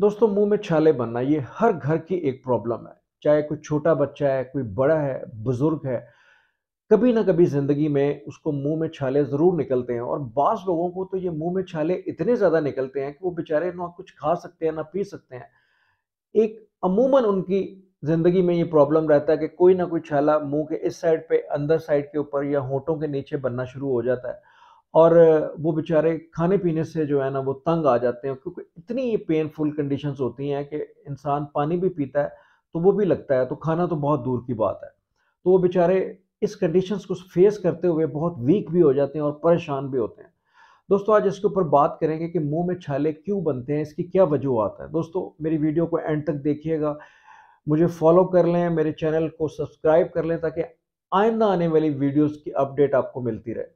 दोस्तों मुंह में छाले बनना ये हर घर की एक प्रॉब्लम है चाहे कोई छोटा बच्चा है कोई बड़ा है बुजुर्ग है कभी ना कभी ज़िंदगी में उसको मुंह में छाले ज़रूर निकलते हैं और बास लोगों को तो ये मुंह में छाले इतने ज़्यादा निकलते हैं कि वो बेचारे ना कुछ खा सकते हैं ना पी सकते हैं एक अमूमन उनकी ज़िंदगी में ये प्रॉब्लम रहता है कि कोई ना कोई छाला मुंह के इस साइड पे अंदर साइड के ऊपर या होठों के नीचे बनना शुरू हो जाता है और वो बेचारे खाने पीने से जो है ना वो तंग आ जाते हैं क्योंकि इतनी पेनफुल कंडीशंस होती हैं कि इंसान पानी भी पीता है तो वो भी लगता है तो खाना तो बहुत दूर की बात है तो वो बेचारे इस कंडीशंस को फेस करते हुए बहुत वीक भी हो जाते हैं और परेशान भी होते हैं दोस्तों आज इसके ऊपर बात करेंगे कि मुँह में छाले क्यों बनते हैं इसकी क्या वजूहत है दोस्तों मेरी वीडियो को एंड तक देखिएगा मुझे फॉलो कर लें मेरे चैनल को सब्सक्राइब कर लें ताकि आइंदा आने वाली वीडियोज़ की अपडेट आपको मिलती रहे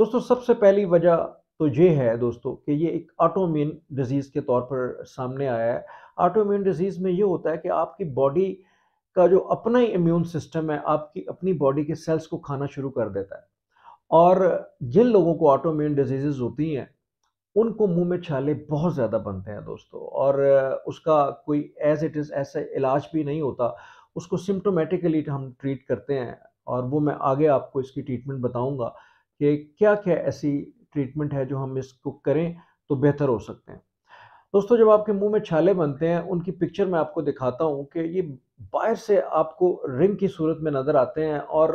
दोस्तों सबसे पहली वजह तो ये है दोस्तों कि ये एक ऑटोम्यून डिजीज़ के तौर पर सामने आया है ऑटोम्यून डिजीज़ में ये होता है कि आपकी बॉडी का जो अपना ही इम्यून सिस्टम है आपकी अपनी बॉडी के सेल्स को खाना शुरू कर देता है और जिन लोगों को ऑटोम्यून डिजीज़ होती हैं उनको मुंह में छाले बहुत ज़्यादा बनते हैं दोस्तों और उसका कोई एज इट इज़ ऐसा इलाज भी नहीं होता उसको सिम्टोमेटिकली हम ट्रीट करते हैं और वो मैं आगे आपको इसकी ट्रीटमेंट बताऊंगा कि क्या क्या ऐसी ट्रीटमेंट है जो हम इसको करें तो बेहतर हो सकते हैं दोस्तों जब आपके मुंह में छाले बनते हैं उनकी पिक्चर मैं आपको दिखाता हूं कि ये बाहर से आपको रिंग की सूरत में नज़र आते हैं और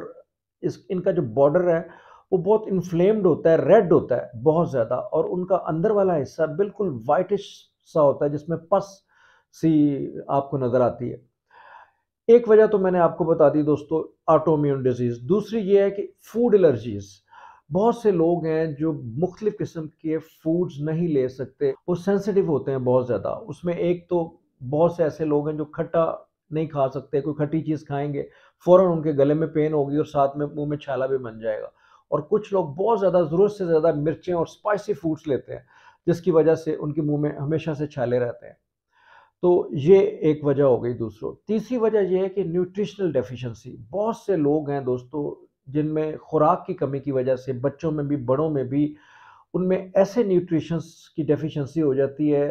इस इनका जो बॉर्डर है वो बहुत इन्फ्लेम्ड होता है रेड होता है बहुत ज़्यादा और उनका अंदर वाला हिस्सा बिल्कुल वाइटिश सा होता है जिसमें पस सी आपको नज़र आती है एक वजह तो मैंने आपको बता दी दोस्तों ऑटोम्यून डिजीज़ दूसरी ये है कि फूड एलर्जीज़ बहुत से लोग हैं जो मुख्तलिफ़ किस्म के फूड्स नहीं ले सकते वो सेंसिटिव होते हैं बहुत ज़्यादा उसमें एक तो बहुत से ऐसे लोग हैं जो खट्टा नहीं खा सकते कोई खट्टी चीज़ खाएंगे फ़ौर उनके गले में पेन होगी और साथ में मुँह में छाला भी बन जाएगा और कुछ लोग बहुत ज़्यादा ज़रूरत से ज़्यादा मिर्चें और स्पाइसी फूड्स लेते हैं जिसकी वजह से उनके मुंह में हमेशा से छाले रहते हैं तो ये एक वजह हो गई दूसरों तीसरी वजह यह है कि न्यूट्रिशनल डेफिशिएंसी बहुत से लोग हैं दोस्तों जिनमें खुराक की कमी की वजह से बच्चों में भी बड़ों में भी उनमें ऐसे न्यूट्रिशंस की डेफिशिएंसी हो जाती है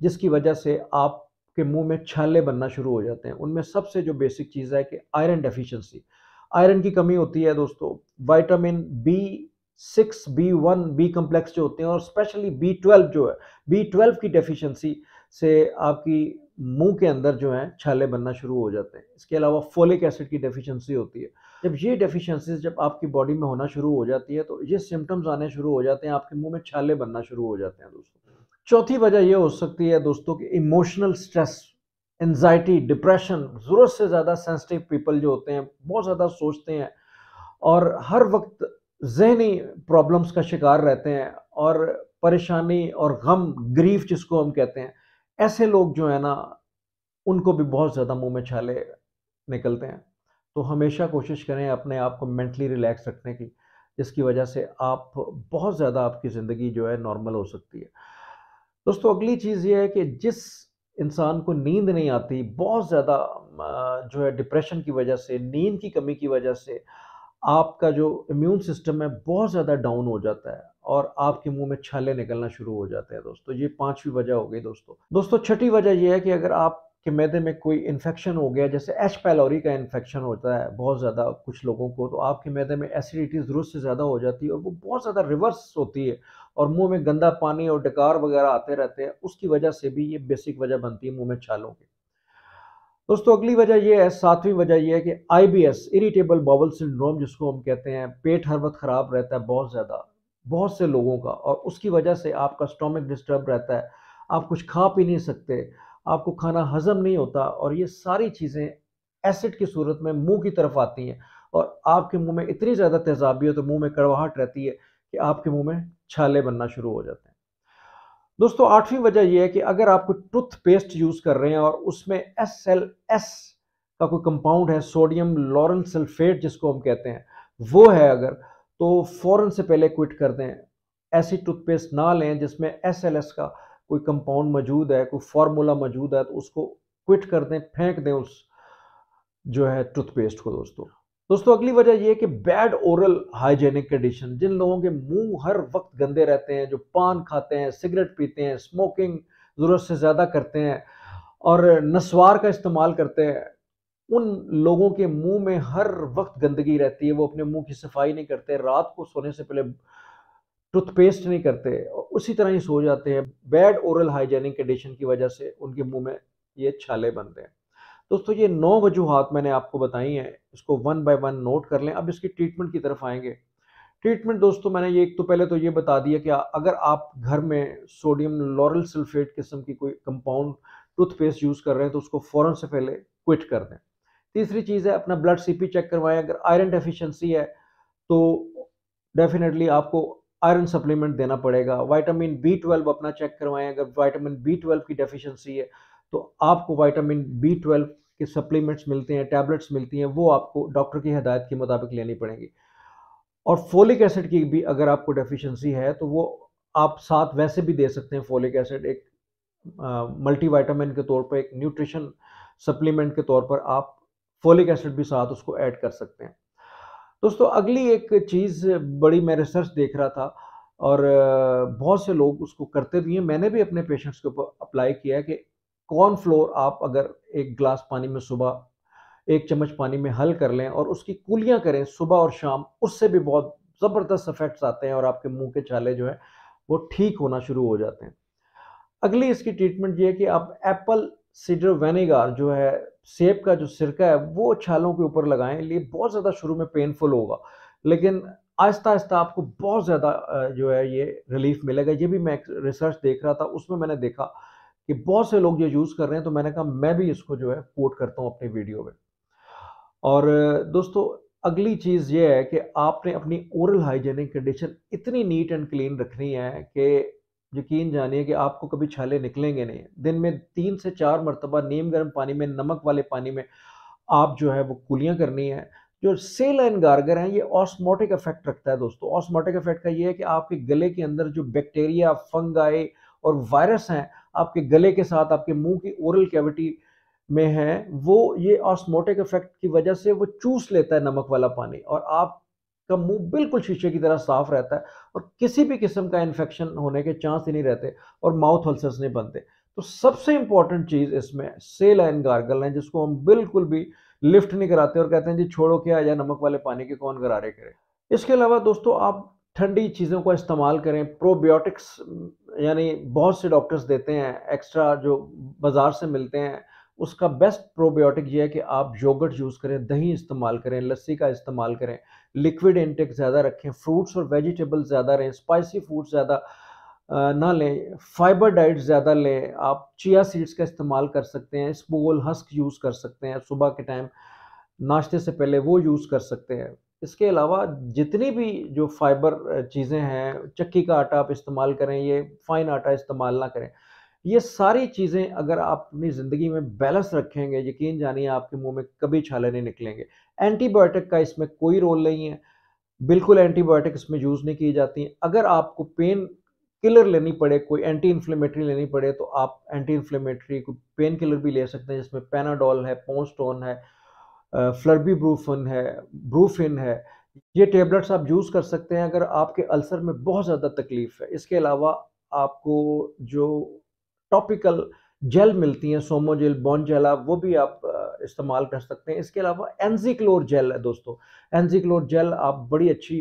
जिसकी वजह से आपके मुंह में छाले बनना शुरू हो जाते हैं उनमें सबसे जो बेसिक चीज़ है कि आयरन डेफिशिएंसी आयरन की कमी होती है दोस्तों vitamin B six B one B complex जो होते हैं और स्पेशली बी ट्वेल्व जो है बी ट्वेल्व की डेफिशिएंसी से आपकी मुंह के अंदर जो है छाले बनना शुरू हो जाते हैं इसके अलावा फोलिक एसिड की डेफिशिएंसी होती है जब ये डेफिशिएंसीज जब आपकी बॉडी में होना शुरू हो जाती है तो ये सिम्टम्स आने शुरू हो जाते हैं आपके मुंह में छाले बनना शुरू हो जाते हैं दोस्तों चौथी वजह यह हो सकती है दोस्तों कि इमोशनल स्ट्रेस एनजाइटी डिप्रेशन ज़रूरत से ज़्यादा सेंसिटिव पीपल जो होते हैं बहुत ज़्यादा सोचते हैं और हर वक्त जहनी प्रॉब्लम्स का शिकार रहते हैं और परेशानी और गम ग्रीफ जिसको हम कहते हैं ऐसे लोग जो है ना उनको भी बहुत ज़्यादा मुंह में छाले निकलते हैं तो हमेशा कोशिश करें अपने आप को मेंटली रिलैक्स रखने की जिसकी वजह से आप बहुत ज़्यादा आपकी ज़िंदगी जो है नॉर्मल हो सकती है दोस्तों अगली चीज़ ये है कि जिस इंसान को नींद नहीं आती बहुत ज़्यादा जो है डिप्रेशन की वजह से नींद की कमी की वजह से आपका जो इम्यून सिस्टम है बहुत ज़्यादा डाउन हो जाता है और आपके मुंह में छाले निकलना शुरू हो जाते हैं दोस्तों ये पांचवी वजह हो गई दोस्तों दोस्तों छठी वजह यह है कि अगर आपके मैदे में कोई इन्फेक्शन हो गया जैसे एच पैलोरी का इन्फेक्शन होता है बहुत ज़्यादा कुछ लोगों को तो आपके मैदे में एसिडिटी ज़रूरत से ज़्यादा हो जाती है और वो बहुत ज़्यादा रिवर्स होती है और मुँह में गंदा पानी और डकार वगैरह आते रहते हैं उसकी वजह से भी ये बेसिक वजह बनती है मुँह में छालों की दोस्तों अगली वजह यह है सातवीं वजह यह है कि आईबीएस इरिटेबल बाउल सिंड्रोम जिसको हम कहते हैं पेट हर वक्त ख़राब रहता है बहुत ज़्यादा बहुत से लोगों का और उसकी वजह से आपका स्टोमिक डिस्टर्ब रहता है आप कुछ खा पी नहीं सकते आपको खाना हजम नहीं होता और ये सारी चीज़ें एसिड की सूरत में मुंह की तरफ आती हैं और आपके मुंह में इतनी ज़्यादा तेजाबी हो तो मुंह में कड़वाहट रहती है कि आपके मुंह में छाले बनना शुरू हो जाते हैं दोस्तों आठवीं वजह यह है कि अगर आप कोई टूथपेस्ट यूज़ कर रहे हैं और उसमें एस एल एस का कोई कंपाउंड है सोडियम लॉरन सल्फेट जिसको हम कहते हैं वो है अगर तो फ़ौरन से पहले क्विट कर दें ऐसी टूथपेस्ट ना लें जिसमें एस एल एस का कोई कंपाउंड मौजूद है कोई फार्मूला मौजूद है तो उसको क्विट कर दें फेंक दें उस जो है टूथपेस्ट को दोस्तों दोस्तों अगली वजह यह कि बैड ओरल हाइजेनिक कंडीशन जिन लोगों के मुंह हर वक्त गंदे रहते हैं जो पान खाते हैं सिगरेट पीते हैं स्मोकिंग ज़रूरत से ज़्यादा करते हैं और नस्वार का इस्तेमाल करते हैं उन लोगों के मुंह में हर वक्त गंदगी रहती है वो अपने मुंह की सफाई नहीं करते रात को सोने से पहले टूथपेस्ट नहीं करते उसी तरह ही सो जाते हैं बैड ओरल हाइजेनिक कंडीशन की वजह से उनके मुंह में ये छाले बनते हैं दोस्तों ये नौ वजूहत मैंने आपको बताई हैं इसको वन बाय वन नोट कर लें अब इसकी ट्रीटमेंट की तरफ आएंगे ट्रीटमेंट दोस्तों मैंने ये एक तो पहले तो ये बता दिया कि अगर आप घर में सोडियम लॉरल सल्फेट किस्म की कोई कंपाउंड टूथपेस्ट यूज़ कर रहे हैं तो उसको फ़ौरन से पहले क्विट कर दें तीसरी चीज़ है अपना ब्लड सी चेक करवाएं अगर आयरन डेफिशेंसी है तो डेफिनेटली आपको आयरन सप्लीमेंट देना पड़ेगा वाइटामिन बी ट्वेल्व अपना चेक करवाएं अगर वाइटामिन बी ट्वेल्व की डेफिशिएंसी है तो आपको वाइटामिन बी ट्वेल्व के सप्लीमेंट्स मिलते हैं टैबलेट्स मिलती हैं वो आपको डॉक्टर की हदायत के मुताबिक लेनी पड़ेंगी और फोलिक एसिड की भी अगर आपको डेफिशिएंसी है तो वो आप साथ वैसे भी दे सकते हैं फोलिक एसिड एक मल्टी वाइटामिन के तौर पर एक न्यूट्रिशन सप्लीमेंट के तौर पर आप फोलिक एसिड भी साथ उसको ऐड कर सकते हैं दोस्तों अगली एक चीज़ बड़ी मैं रिसर्च देख रहा था और बहुत से लोग उसको करते भी हैं मैंने भी अपने पेशेंट्स के ऊपर अप्लाई किया है कि कॉर्न फ्लोर आप अगर एक ग्लास पानी में सुबह एक चम्मच पानी में हल कर लें और उसकी कुलियाँ करें सुबह और शाम उससे भी बहुत ज़बरदस्त इफेक्ट्स आते हैं और आपके मुंह के छाले जो हैं वो ठीक होना शुरू हो जाते हैं अगली इसकी ट्रीटमेंट ये है कि आप एप्पल सीडर वेनेगार जो है सेब का जो सिरका है वो छालों के ऊपर लगाएं लिए बहुत ज़्यादा शुरू में पेनफुल होगा लेकिन आहिस्ता आहिस्ता आपको बहुत ज़्यादा जो है ये रिलीफ मिलेगा ये भी मैं रिसर्च देख रहा था उसमें मैंने देखा कि बहुत से लोग जो यूज़ कर रहे हैं तो मैंने कहा मैं भी इसको जो है कोट करता हूँ अपने वीडियो में और दोस्तों अगली चीज़ ये है कि आपने अपनी ओरल हाइजेनिक कंडीशन इतनी नीट एंड क्लीन रखनी है कि यकीन जानिए कि आपको कभी छाले निकलेंगे नहीं दिन में तीन से चार मरतबा नीम गर्म पानी में नमक वाले पानी में आप जो है वो कुलियां करनी है जो सेल एंड गार्गर हैं ये ऑस्मोटिक इफेक्ट रखता है दोस्तों ऑस्मोटिक इफेक्ट का ये है कि आपके गले के अंदर जो बैक्टीरिया फंगाई और वायरस हैं आपके गले के साथ आपके मुंह की ओरल कैविटी में है वो ये ऑस्मोटिक इफेक्ट की वजह से वो चूस लेता है नमक वाला पानी और आप का मुंह बिल्कुल शीशे की तरह साफ रहता है और किसी भी किस्म का इन्फेक्शन होने के चांस ही नहीं रहते और माउथ अल्सर्स नहीं बनते तो सबसे इंपॉर्टेंट चीज़ इसमें सेल एंड गार्गल है जिसको हम बिल्कुल भी लिफ्ट नहीं कराते और कहते हैं जी छोड़ो क्या या नमक वाले पानी के कौन गरारे करे इसके अलावा दोस्तों आप ठंडी चीज़ों का इस्तेमाल करें प्रोबियोटिक्स यानी बहुत से डॉक्टर्स देते हैं एक्स्ट्रा जो बाज़ार से मिलते हैं उसका बेस्ट प्रोबियोटिक ये है कि आप योगर्ट यूज़ करें दही इस्तेमाल करें लस्सी का इस्तेमाल करें लिक्विड इंटेक ज़्यादा रखें फ्रूट्स और वेजिटेबल्स ज़्यादा रहें स्पाइसी फूड्स ज़्यादा ना लें फाइबर डाइट ज़्यादा लें आप चिया सीड्स का इस्तेमाल कर सकते हैं स्पोल हस्क यूज़ कर सकते हैं सुबह के टाइम नाश्ते से पहले वो यूज़ कर सकते हैं इसके अलावा जितनी भी जो फाइबर चीज़ें हैं चक्की का आटा आप इस्तेमाल करें ये फाइन आटा इस्तेमाल ना करें ये सारी चीज़ें अगर आप अपनी ज़िंदगी में बैलेंस रखेंगे यकीन जानिए आपके मुंह में कभी छाले नहीं निकलेंगे एंटीबायोटिक का इसमें कोई रोल नहीं है बिल्कुल एंटीबायोटिक इसमें यूज़ नहीं की जाती अगर आपको पेन किलर लेनी पड़े कोई एंटी इन्फ्लेमेटरी लेनी पड़े तो आप एंटी इन्फ्लेमेटरी कोई पेन किलर भी ले सकते हैं जिसमें पेनाडोल है पोस्टोन है फ्लर्बी ब्रूफिन है ब्रूफिन है ये टेबलेट्स आप यूज़ कर सकते हैं अगर आपके अल्सर में बहुत ज़्यादा तकलीफ है इसके अलावा आपको जो टॉपिकल जेल मिलती हैं सोमो जेल बॉन जेल आप वो भी आप इस्तेमाल कर सकते हैं इसके अलावा एनजीक्लोर जेल है दोस्तों एनजीक्लोर जेल आप बड़ी अच्छी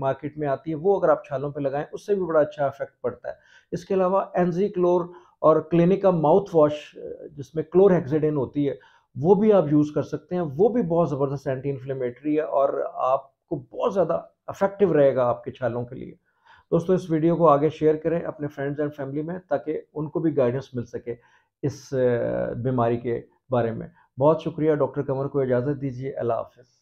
मार्केट में आती है वो अगर आप छालों पे लगाएं उससे भी बड़ा अच्छा इफेक्ट पड़ता है इसके अलावा एनजीक्लोर और क्लिनिका माउथ वॉश जिसमें क्लोर होती है वो भी आप यूज़ कर सकते हैं वो भी बहुत ज़बरदस्त एंटी इन्फ्लेमेटरी है और आपको बहुत ज़्यादा अफेक्टिव रहेगा आपके छालों के लिए दोस्तों इस वीडियो को आगे शेयर करें अपने फ्रेंड्स एंड फैमिली में ताकि उनको भी गाइडेंस मिल सके इस बीमारी के बारे में बहुत शुक्रिया डॉक्टर कमर को इजाज़त दीजिए अल्लाह हाफिज़